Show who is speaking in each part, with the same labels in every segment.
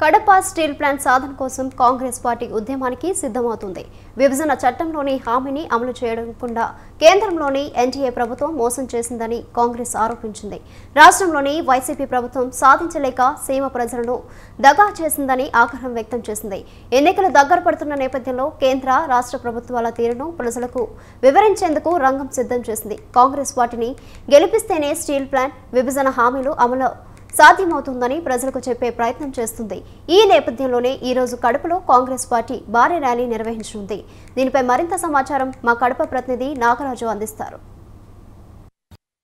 Speaker 1: Kadapa steel plant సాధన కోసం Congress party ఉద్యమానికి సిద్ధమవుతుంది విభజన చట్టంలోని హామీని అమలు చేయకుండా కేంద్రంలోని ఎన్డీఏ ప్రభుత్వం మోసం చేసిందని కాంగ్రెస్ ఆరోపించింది రాష్ట్రంలోని వైసీపీ ప్రభుత్వం సాధించలేక సీమ ప్రజలను దగా చేసిందని ఆగ్రహం వ్యక్తం చేసింది ఎన్నికలు దగ్గర పడుతున్న నేపథ్యంలో కేంద్ర రాష్ట్ర ప్రభుత్వాల తీరును ప్రజలకు వివరించేందుకు రంగం సిద్ధం చేసింది కాంగ్రెస్ పార్టీని గెలిపిస్తేనే స్టీల్ ప్లాంట్ విభజన హామీలు అమలు సాధ్యమవుతుందని ప్రజలకు చెప్పే ప్రయత్నం చేస్తుంది ఈ నేపథ్యంలోనే ఈ రోజు కడపలో కాంగ్రెస్ పార్టీ భారీ ర్యాలీ నిర్వహించనుంది దీనిపై మరింత సమాచారం మా కడప ప్రతినిధి నాగరాజు అందిస్తారు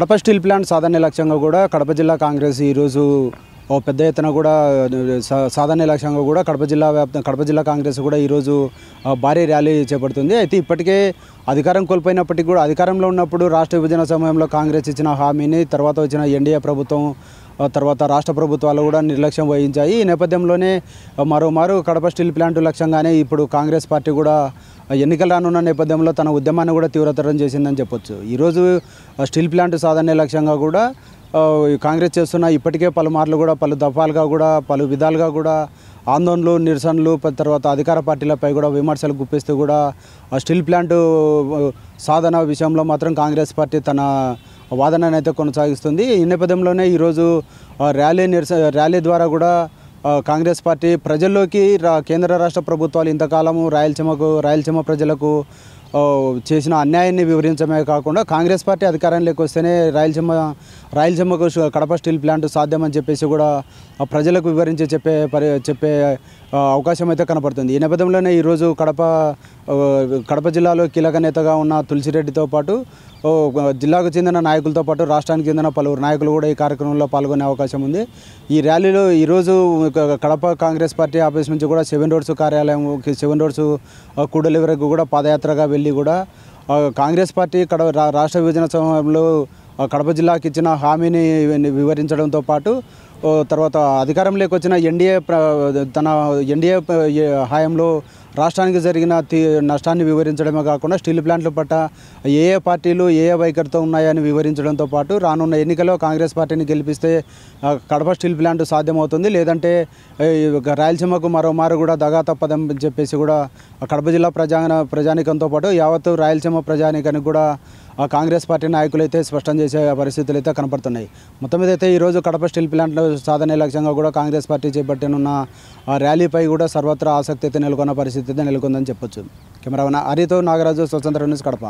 Speaker 2: కడప స్టీల్ ప్లాంట్ సాధారణ లక్ష్యంగా కూడా కడప జిల్లా కాంగ్రెస్ ఈరోజు ఓ పెద్ద ఎత్తున కూడా సాధారణ లక్ష్యంగా కూడా కడప జిల్లా వ్యాప్త కడప జిల్లా కాంగ్రెస్ కూడా ఈరోజు భారీ ర్యాలీ చేపడుతుంది అయితే ఇప్పటికే అధికారం కోల్పోయినప్పటికీ కూడా అధికారంలో ఉన్నప్పుడు రాష్ట్ర విభజన సమయంలో కాంగ్రెస్ ఇచ్చిన హామీని తర్వాత వచ్చిన ఎన్డీఏ ప్రభుత్వం తర్వాత రాష్ట్ర ప్రభుత్వాలు కూడా నిర్లక్ష్యం వహించాయి ఈ నేపథ్యంలోనే మరోమారు కడప స్టీల్ ప్లాంట్ లక్ష్యంగానే ఇప్పుడు కాంగ్రెస్ పార్టీ కూడా ఎన్నికలు రానున్న నేపథ్యంలో తన ఉద్యమాన్ని కూడా తీవ్రతరం చేసిందని చెప్పొచ్చు ఈరోజు స్టీల్ ప్లాంట్ సాధనే లక్ష్యంగా కూడా కాంగ్రెస్ చేస్తున్న ఇప్పటికే పలుమార్లు కూడా పలు దఫాలుగా కూడా పలు విధాలుగా కూడా ఆందోళనలు నిరసనలు తర్వాత అధికార పార్టీలపై కూడా విమర్శలు గుప్పిస్తూ కూడా స్టీల్ ప్లాంటు సాధన విషయంలో మాత్రం కాంగ్రెస్ పార్టీ తన వాదనను అయితే కొనసాగిస్తుంది ఈ నేపథ్యంలోనే ఈరోజు ర్యాలీ నిరస ర్యాలీ ద్వారా కూడా కాంగ్రెస్ పార్టీ ప్రజల్లోకి కేంద్ర రాష్ట్ర ప్రభుత్వాలు ఇంతకాలము రాయలసీమకు రాయలసీమ ప్రజలకు చేసిన అన్యాయాన్ని వివరించడమే కాకుండా కాంగ్రెస్ పార్టీ అధికారంలోకి వస్తేనే రాయలసీమ రాయలసీమకు కడప స్టీల్ ప్లాంట్ సాధ్యమని చెప్పేసి కూడా ప్రజలకు వివరించి చెప్పే పరి చెప్పే అవకాశం అయితే కనపడుతుంది ఈ నేపథ్యంలోనే ఈరోజు కడప కడప జిల్లాలో కీలక నేతగా ఉన్న తులసిరెడ్డితో పాటు జిల్లాకు చెందిన నాయకులతో పాటు రాష్ట్రానికి చెందిన పలువురు నాయకులు కూడా ఈ కార్యక్రమంలో పాల్గొనే అవకాశం ఉంది ఈ ర్యాలీలో ఈరోజు కడప కాంగ్రెస్ పార్టీ ఆఫీస్ నుంచి కూడా సెవెన్ రోడ్స్ కార్యాలయం సెవెన్ రోడ్స్ కూడలి వరకు కూడా పాదయాత్రగా వెళ్ళి వెళ్ళి కూడా కాంగ్రెస్ పార్టీ కడ రాష్ట్ర విభజన సమయంలో కడప జిల్లాకి ఇచ్చిన హామీని వివరించడంతో పాటు తర్వాత అధికారంలోకి వచ్చిన ఎన్డీఏ తన ఎన్డీఏ హయాంలో రాష్ట్రానికి జరిగిన నష్టాన్ని వివరించడమే కాకుండా స్టీల్ ప్లాంట్లు పట్ట ఏ ఏ పార్టీలు ఏ ఏ వైఖరితో ఉన్నాయని వివరించడంతో పాటు రానున్న ఎన్నికల్లో కాంగ్రెస్ పార్టీని గెలిపిస్తే కడప స్టీల్ ప్లాంట్ సాధ్యమవుతుంది లేదంటే రాయలసీమకు మరో మారు కూడా దగా తప్పదని చెప్పేసి కూడా కడప జిల్లా ప్రజా ప్రజానికంతో పాటు యావత్తు రాయలసీమ ప్రజానికానికి కూడా కాంగ్రెస్ పార్టీ నాయకులైతే స్పష్టం చేసే పరిస్థితులు అయితే కనపడుతున్నాయి మొత్తం మీద అయితే ఈరోజు కడప స్టీల్ ప్లాంట్లో సాధనే లక్ష్యంగా కూడా కాంగ్రెస్ పార్టీ చేపట్టనున్న ర్యాలీపై కూడా సర్వత్రా ఆసక్తి అయితే నెలకొన్న పరిస్థితి అయితే నెలకొందని చెప్పొచ్చు కెమెరామెన్ హరితో నాగరాజు స్వతంత్ర న్యూస్ కడప